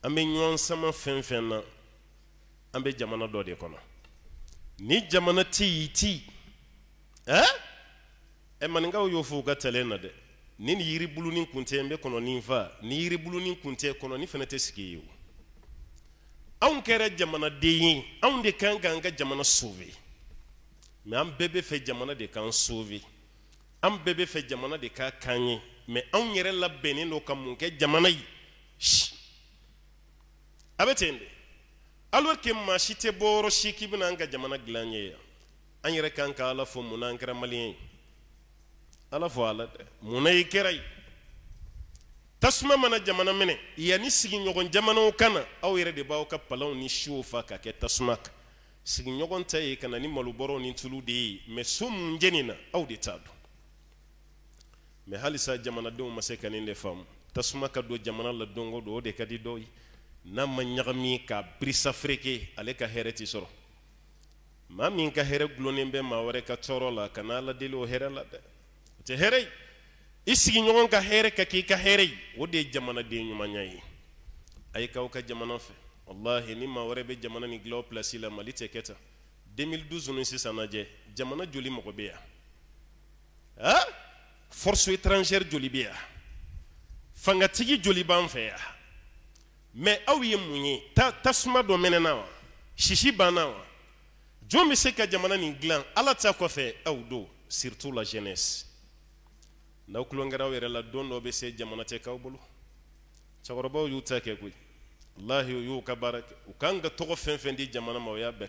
an bɛ ɲɔgɔn sama fɛn fɛn na an bɛ jamana dɔ de kɔnɔ ni jamana ti yi ti eh? ɛ maninkaw y'o fɔ u ka na dɛ ni ni yiri kun tɛ n bɛ kɔnɔnin fa ni yiribulunin kun tɛ kɔnɔnin fana tɛ sigi ye o anw kɛra jamanaden ye anw de kan k'an ka jamana sauver mɛ an bɛɛ bɛ fɛ jamana de k'an sauver an bɛɛ bɛ fɛ jamana de ka k'an ye mɛ anw yɛrɛ labɛnnen don ka mun kɛ jamana ye shi alors que maa si tɛ bɔ yɔrɔ si jamana dilan ye an yɛrɛ kan ka ala fo munna an kɛra ala fo ala dɛ munna i kɛra ye tasuma mana jamana minɛ yanni sigiɲɔgɔn jamanaw ka na aw yɛrɛ de b'aw ka palanw ni siw ka kɛ tasuma sigiɲɔgɔn ta ye ka na ni malobɔrɔw ni tulu de ye mɛ so mun jeni na aw de t'a dɔn mɛ halisa jamanadenw ma se ka nin de faamu tasuma ka don jamana la don o don o de ka di dɔw ye n'a ma ɲagami ka birisafereke ale ka hɛrɛ ti sɔrɔ maa min ka hɛrɛ gulonnen bɛ maa wɛrɛ ka tɔɔrɔ la ka n'a ladeli o hɛrɛ la dɛ o tɛ hɛrɛ ye i sigiɲɔgɔn ka hɛrɛ ka k'i ka hɛrɛ ye o de ye jamanaden ɲumanya ye a ye k'aw ka jamana fɛ wallahi ni ma wɛrɛ bɛ jamana ni gilaw pilasi la mali tɛ kɛ 2012 ni sisan lajɛ jamana joli mɔgɔ bɛ yan ah force étrangère joli bɛ yan fangatigi joli b'an fɛ yan mɛ aw ye mun ye ta tasuma dɔ mɛnɛna wa sisi banna wa jɔn bɛ se ka jamana nin dilan ala ta kɔfɛ aw do surtout la jeunesse n'aw tulon kɛra aw yɛrɛ la don dɔ bɛ se jamana tɛ k'aw bolo cɛkɔrɔbaw y'u ta kɛ koyi lahi u y'u ka baara kɛ u kan ka tɔgɔ fɛn fɛn di jamana ma y'a bɛɛ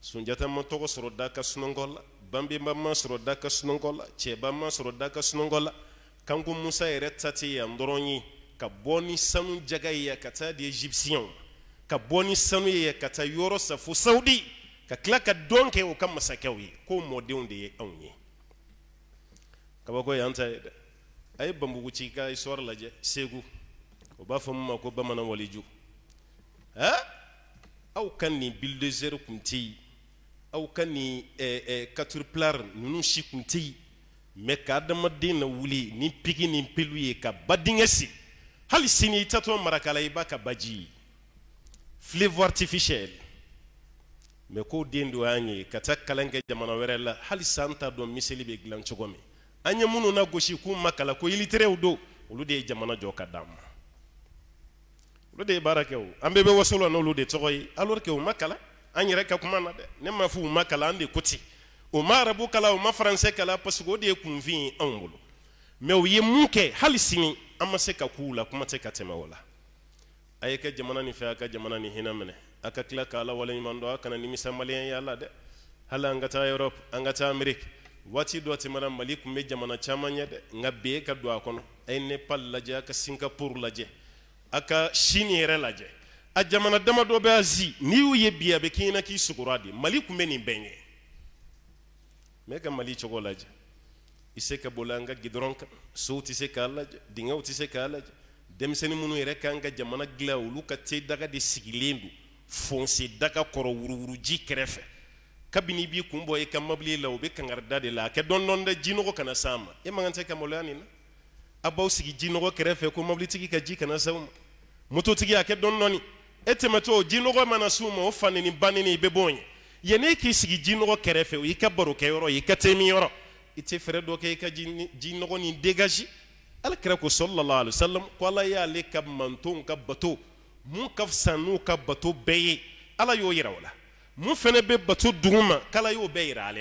sun jata ma togo soro da ka sunɔgɔ la banbeba ma soro da ka gola che ba ma soro da ka gola la kanko musa ere tati ya ndoroni ka boni sanu jaga ya yan ka taa di egyptiyɛnw ka boni sanu ya yan ka taa yɔrɔ sa fu saudi ka tila ka dɔn kɛ o ka masakɛw k'o mɔdenw unde ye onye ka kabako y'an ta ye dɛ a ye ci ka isor laje segu o b'a fɔ min ma ko bamanan waliju ha aw ka nin bulldozer kun tɛ yen aw ka nin eh, eh, caterpillar ninnu si kun tɛ yen mɛ ka adamaden na wuli ni pigi ni pelu ye ka ba dingɛ sen hali sini i tatɔ marakala i b'a ka baji ye flavour artificiel mɛ ko den do an ye ka taa kalan kɛ jamana wɛrɛ la hali san t'a dɔn miseli bɛ dilan cogo min an ye minnu na gosi k'u ma kala ko iliterew do olu de ye jamana jɔ ka d'an ma olu de ye baara kɛ o an bɛɛ bɛ waso la n'olu de tɔgɔ ye alors que u ma kalan an yɛrɛ ka kuma na dɛ ne ma fɔ u ma kalan an de ko ten u ma arabu kalan u ma faransɛ kalan parce que o de ye kunfin ye anw bolo mɛ u ye mun kɛ hali sini an ma se ka k'u la kuma tɛ ka tɛmɛ o la a ye kɛ jamana nin fɛ a ka jamana nin hinɛ minɛ a ka tila k'a la waleɲuman dɔn a kana nimisa maliyɛn y'a la dɛ hali an ka taa yɔrɔpu an ka taa ameriki waati dɔ tɛmɛna mali tun bɛ jamana caman ɲɛ dɛ nka bee ka don a kɔnɔ a ye nepal lajɛ a ka singapore lajɛ a ka sini yɛrɛ lajɛ a jamana dama dɔ bɛ azi n'i y'u ye bi a bɛ k'i ɲɛna k'i sugura de mali tun bɛ nin bɛɛ ɲɛ mɛ e ka mali cogo lajɛ i se ka boli an ka gidɔrɔn kan sow tɛ se k'a lajɛ dingɛw tɛ se k'a lajɛ denmisɛnnin minnu yɛrɛ kan ka jamana dilan olu ka te daga de sigilen don fonse daga kɔrɔ wuruwuruji kɛrɛfɛ kabini i b'i kun bɔ i ka mobili la u bɛ kangarida de la a kɛ dɔndɔn dɛ jinɔgɔ kana s'a ma e man kan tɛ ka maloya nin na a b'aw sigi jinɔgɔ kɛrɛfɛ ko mobilitigi ka ji kana se aw ma mototigi a kɛ dɔɔni dɔɔni e tɛmɛtɔ jinɔgɔ mana se u ma o fanini banini i bɛ k'i sigi jinɔgɔ kɛrɛfɛ o y'i ka barokɛyɔrɔ ye i ka temiyɔrɔ ka jinɔgɔ nin dégage ala kɛra ko sɔlɔlɔ alisalam ko ala y'ale ka mantonw ka bato mun ka bato bɛɛ ye ala y'o yira o la mun fana bɛ k'ala y'o bɛɛ yira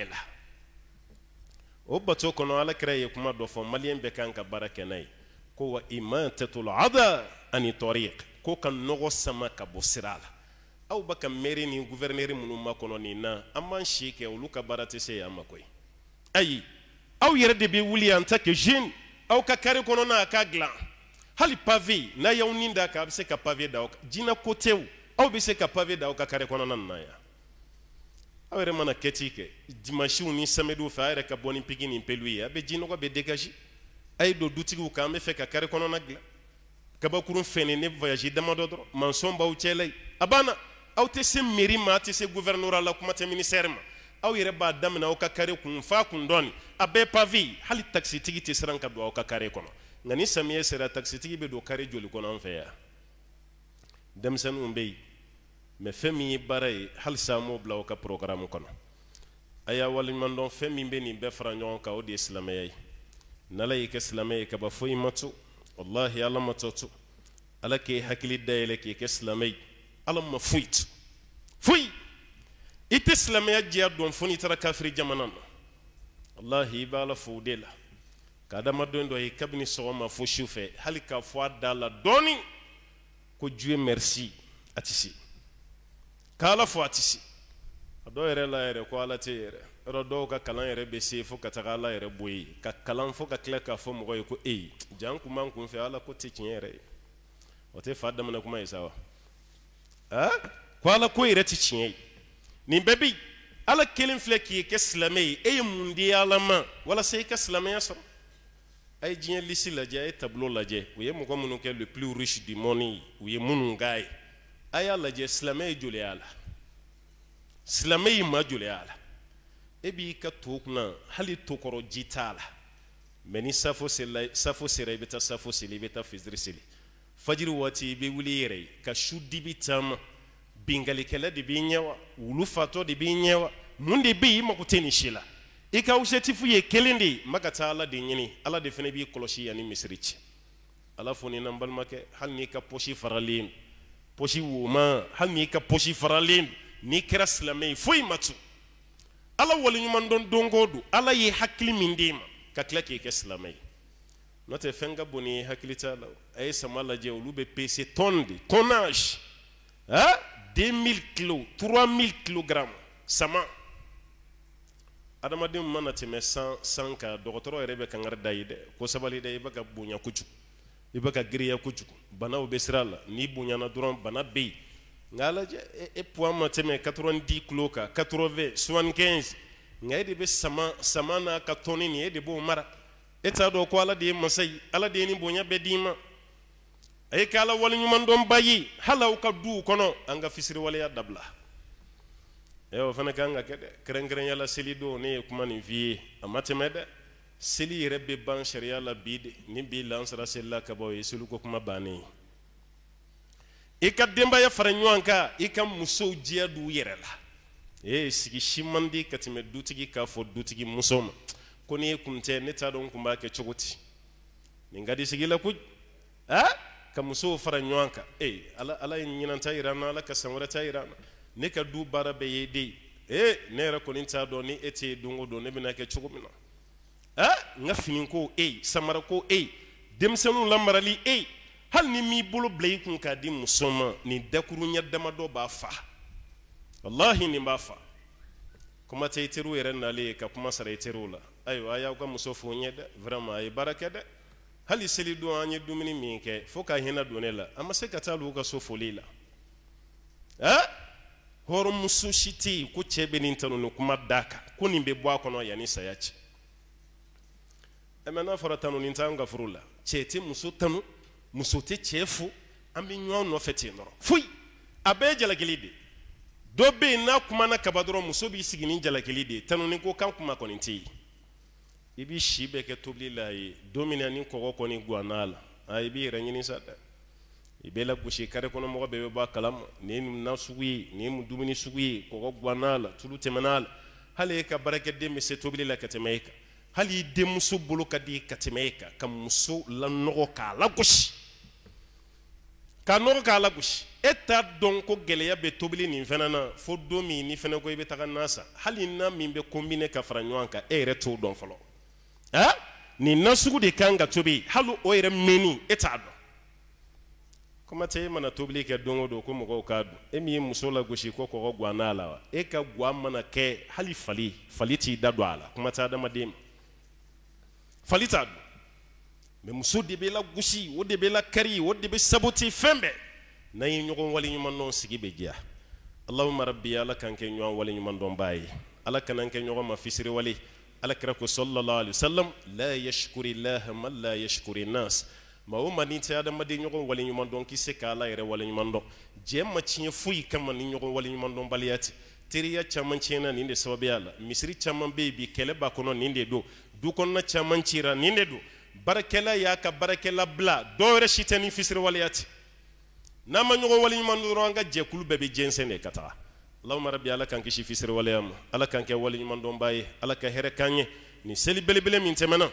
o bato kɔnɔ alakira ye kuma dɔ fɔ maliyɛn bɛɛ kan ka baara kɛ n'a ye ko wa imantatul ada ani tariq ko ka nɔgɔ sama ka bɔ sira la aw ba ka mɛri ni guvɛrinɛri minnu ma kɔnɔ nin na an b'an si kɛ olu ka baara tɛ se yan ma koyi ayi aw yɛrɛ de bɛ wuli an ta kɛ jeune aw ka kari kɔnɔna n'a ka dilan hali pavé n'a y'aw ni da kan a bɛ se ka pavé da aw kan jinɛ ko tɛ aw bɛ se ka pavé da aw ka kari kɔnɔna na yan aw yɛrɛ mana kɛti kɛ dimasiw ni samɛdiw fɛ a yɛrɛ ka bɔ ni pigi ni pelu ye a bɛ jinɔgɔ bɛ dégage a ye don dutigiw kan an bɛ fɛ ka kari kɔnɔna dilan kabakurun fɛnɛ ne voyage damadɔ dɔrɔn mansɔn b'aw cɛla ye a banna aw tɛ se mairie ma aw tɛ se gouverneur la kuma tɛ ministère ma aw yɛrɛ b'a daminɛ aw ka kare kun f'a kun dɔɔni a bɛɛ pavé hali taxitigi tɛ siran ka don aw ka kare kɔnɔ nka ni samiyɛ sera taxitigi bɛ don kare joli kɔnɔ an fɛ yan denmisɛnninw bɛ yen mɛ fɛn min ye baara ye halisa an b'o bila o ka porogaramu kɔnɔ a y'a waleɲuman dɔn fɛn min bɛ nin bɛɛ fara ɲɔgɔn kan o de ye silamɛya ye n'ala y'i kɛ silamɛ ye kaba foyi ma to walahi ala ma tɔ to ala k'e hakili dayɛlɛ k'i kɛ silamɛ ye ala ma foyi to foyi i tɛ silamɛya jɛya dɔn fo n'i taara kafiri jamana na walahi i b'a ala fo o de la ka adamaden dɔ ye kabini sɔgɔma fo su fɛ hali k'a fɔ a da la dɔɔni ko jue merci a ti se k'ala fo ado ti yɛrɛ la yɛrɛ ko ala tɛ yɛrɛ yɔrɔ dɔw ka kalan yɛrɛ bɛ se fo ka taga ala yɛrɛ bɔ yen ka kalan fo ka tila k'a fɔ mɔgɔ ye ko ee jan kun b'an kun fɛ ala ko tɛ tiɲɛ yɛrɛ ye o tɛ fa damana kuma ye sa wa ah? ko ala ko yɛrɛ tɛ tiɲɛ ye nin bɛɛ bɛ ala kelen filɛ k'i kɛ silamɛ ye e ye mun di ala ma walasa i ka silamɛya sɔrɔ a ye diɲɛ lisi lajɛ a ye taabolo lajɛ u ye mɔgɔ minnu kɛ le plus riche du monde ye u ye minnu k'a ye aya y'a lajɛ silamɛ ye joli y'a la silamɛ y'i ma joli y'a la e b'i ka to kunna hali tokɔrɔ ji t'a la mɛ ni safo sera safo sera i bɛ taa safo seli i bɛ taa fitiri seli fajiri waati i bɛ wuli i yɛrɛ ye ka su dibi taama bingalikɛla de b'i ɲɛ wa wulu fatɔ de b'i ɲɛ wa mun de bɛ yen i mago tɛ nin si la i ka awusɛtifu ye kelen de ye ma ka taa ala de ɲini ala de fana b'i kɔlɔsi yanni misiri cɛ ala fo ni n'an balimakɛ hali n'i ka pɔsi faralen don pɔsi woma hali n'i ka pɔsi faralen n'i kɛra silamɛ ye foyi ma tunu ala waleɲuman dɔn don o don ala ye hakili min d'e ma ka tila k'i kɛ silamɛ ye n'o tɛ fɛn ka bon ni hakili t'a la a ye sama lajɛ olu bɛ pese tɔn de tonnage ah deux mille kilo trois mille kilogramme sama adamadenw mana tɛmɛ san san kan dɔgɔtɔrɔ yɛrɛ bɛ kangari da ye dɛ ko sabali dɛ i bɛ ka bonya kojugu i bɛ ka giriya kojugu banaw bɛ sira la n'i bonyana dɔrɔn bana bɛ yen nka lajɛ e, e poids ma tɛmɛ 90 kilo kan 80 75 nka e de bɛ sama sama n'a ka tɔni nin e de b'o mara e t'a dɔn ko ala de ye masa ye ala de ye nin bonya bɛɛ d'i ma a ye kɛ ala waleɲumandɔnba ye hali aw ka duw kɔnɔ an ka fisiriwaleya dabila ɛ o fana kan ka kɛ dɛ kɛrɛnkɛrɛnnenya la seli ne ye kuma nin f'i ye a ma tɛmɛ dɛ seli yɛrɛ bɛ ban sariya la bi ni bi lansara selila ka bɔ ye seliko kuma bannen i ka denbaya fara ɲɔgɔn kan i ka musow diya d'u yɛrɛ la ee sigi si man di ka tɛmɛ dutigi k'a fɔ dutigi muso ma ko ni e kun tɛ ne t'a dɔn n kun b'a kɛ cogo di nin ka di sigi la kojugu ha ka musow fara ɲɔgɔn kan ee ala ala ye ɲinanta yira n na ala ka san wɛrɛ ta yira n na ne ka du baara bɛɛ ye e de ye ee ne yɛrɛ kɔni t'a dɔn ni e tɛ yen don o don ne bɛna kɛ cogo min na n ka finiko e eh, ye samarako e eh, ye denmisɛnninw lamarali e eh, ye hali ni m'i bolo bila i kun k'a di muso ma nin dakuruɲɛ damadɔ b'a fa walahi nin b'a fa kuma tɛ i teriw yɛrɛ nalen ka kuma sara i teriw la ayiwa a y'aw ka muso fo ɲɛ dɛ vraiment a ye baara kɛ dɛ hali selidon an ye dumuni min kɛ fo ka hinɛ don ne la an ma se ka taa hali ka so foli la ah hɔrɔnmuso si tɛ yen ko cɛ bɛ nin tanu ni kuma d'a kan ko nin bɛ bɔ a kɔnɔ yanni saya cɛ mɛ n'a fɔra tanu nin t'an ka furu la cɛ tɛ muso tanu muso tɛ cɛ fo an bɛ ɲɔgɔn nɔfɛ ten dɔrɔn foyi a bɛɛ ye jalakili de dɔ bɛ yen n'a kumana kaba dɔrɔn muso b'i sigi ni jalakili de ye tanuni ko kan kuma kɔni tɛ yen i b'i si bɛɛ kɛ tobili la a ye don min na ni kɔgɔ kɔni guwanna a la a i b'i yɛrɛ ɲini sa dɛ i bɛ lagosi kare kɔnɔ mɔgɔ bɛɛ bɛ bɔ a kalama nin ye na sugu ye nin ye nin dumuni sugu ye kɔgɔ guwanna a la tulu tɛmɛna a la hali e ka baarakɛden bɛ se tobili la ka tɛmɛ e kan hali i denmuso bolo ka di ka tɛmɛ e kan ka muso lanɔgɔ k'a lagosi k'a nɔgɔ k'a lagosi e t'a dɔn ko gɛlɛya bɛ tobili nin fana na fo don min n'i fana ko i bɛ taga na san hali na min bɛ kombine ka fara ɲɔgɔn kan e yɛrɛ t'o dɔn fɔlɔ ɛ nin na de kan ka tobi hali o yɛrɛ mɛnni e t'a dɔn kuma tɛ e mana tobili kɛ don o don ko mɔgɔw k'a dun e min ye muso lagosi ko kɔgɔ guwanna la wa e ka gwa mana kɛ hali fali fali t'i da don a la kuma tɛ adamaden ma falita t'a me mɛ muso de bɛ lagosi o de bela lakari o de bɛ saboti fɛn bɛɛ n'an ye ɲɔgɔn waleɲuman dɔn sigi bɛ diya allahumma rabbi ala k'an kɛ ɲɔgɔn waleɲuman dɔnbaa ye ala kana kɛ nyuwa ma wali ala kɛra ko sallallahu alaihi wasallam la yashkuri laha ma la yashkuri nas ma o maa n'i tɛ adamaden ɲɔgɔn waleɲuman dɔn k'i se k'ala yɛrɛ waleɲuman dɔn jɛ ma tiɲɛ foyi kama ni wali nyuma dɔnbaliya baliyati teriya caman tiɲɛna nin de sababuya la misiri caman bɛ yen bi kɛlɛ b'a kɔnɔ nin de don du kɔnɔna caman cira nin de don baarakɛla y'a ka baarakɛla bila dɔw yɛrɛ si tɛ ni fisiriwaleya tɛ n'an ma ɲɔgɔn waleɲuman dɔrɔn an ka jɛkulu bɛɛ bɛ jɛnsɛn de ka taga allahuma rabi ala k'an kisi fisiriwaleya ma ala k'an kɛ waleɲuman dɔnbaa ye ala ka hɛrɛ k'an ye nin seli belebele min tɛmɛna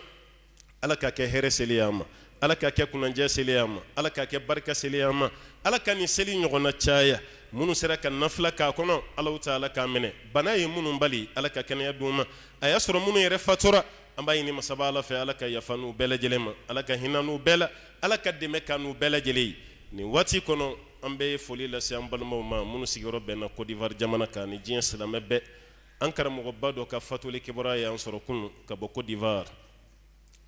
ala k'a kɛ hɛrɛ seli y'an ma ala k'a kɛ kunnajɛ seli y'an ma ala k'a kɛ barika seli y'an ma ala ka nin seli ɲɔgɔnna caya munu sera ka nafila k'a kɔnɔ alaw taala k'a minɛ bana ye munu bali ala ka kɛnɛya di u ma a y'a sɔrɔ minnu yɛrɛ fatura an b'a ɲini masaba ala fɛ ala ka yafa n'u bɛɛ lajɛlen ma ala ka hinɛ n'u bɛɛ la ala ka dɛmɛ ka n'u bɛɛ lajɛlen ye nin waati kɔnɔ an bɛ foli lase an balimaw ma minnu sigiyɔrɔ bɛnna kodiwari jamana kan ni diɲɛ silamɛ bɛɛ an karamɔgɔba dɔ ka fatuli kibaruya y'an sɔrɔ kunun ka bɔ kodiwari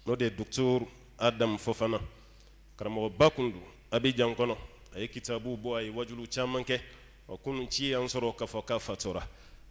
n'o de ye docteur adam fofana karamɔgɔba kun don abijan kɔnɔ a ye kitabu bɔ a ye wajulu caman kɛ wa kunun ci y'an sɔrɔ k'a fɔ k'a fatura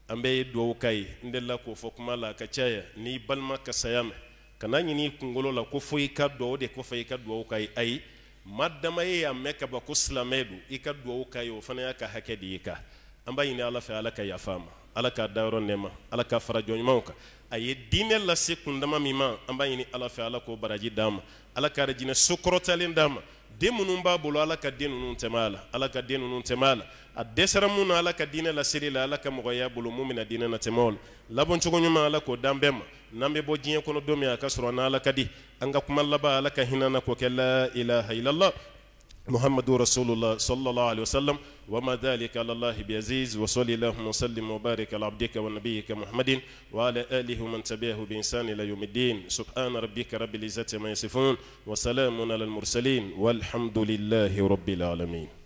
an bɛ ye duwawu k'a ye n delila k'o fɔ kuma la a ka caya n'i balima ka saya mɛn ka n'a ɲini i kunkolo la ko fo i ka duwawu de kɔfɛ i ka duwawu k'a ye ayi ma dama ye y'a mɛn ka ban ko silamɛ don i ka duwawu k'a ye o fana y'a ka hakɛ de ye kan an b'a ɲini ala fɛ ala ka yafa a ma ala k'a dayɔrɔ nɛma ala k'a fara jɔnɲumanw kan a ye diinɛ lase kundama min ma an b'a ɲini ala fɛ ala k'o baraji d'a ma ala ka arijinɛ so kɔrɔtalen d'a ma den minnu b'a bolo ala ka den ninnu tɛmɛ a la ala ka den nunu tɛmɛ la a dɛsɛra mun na ala ka diinɛ laseli la ala ka mɔgɔ bolo mun bɛna diinɛ na tɛmɛ la labɔncogo ɲuman ala k'o dan bɛɛ ma n'an be bɔ diɲɛ kɔnɔ don min a ka sɔrɔ an ala ka di an ka kuma laban ala ka hinɛ na k'o kɛ la ilaha illallah محمد رسول الله صلى الله عليه وسلم وما ذلك على الله بعزيز وصل اللهم وسلم وبارك على عبدك ونبيك محمد وعلى اله ومن تبعه بانسان الى يوم الدين سبحان ربك رب العزه ما يصفون وسلام على المرسلين والحمد لله رب العالمين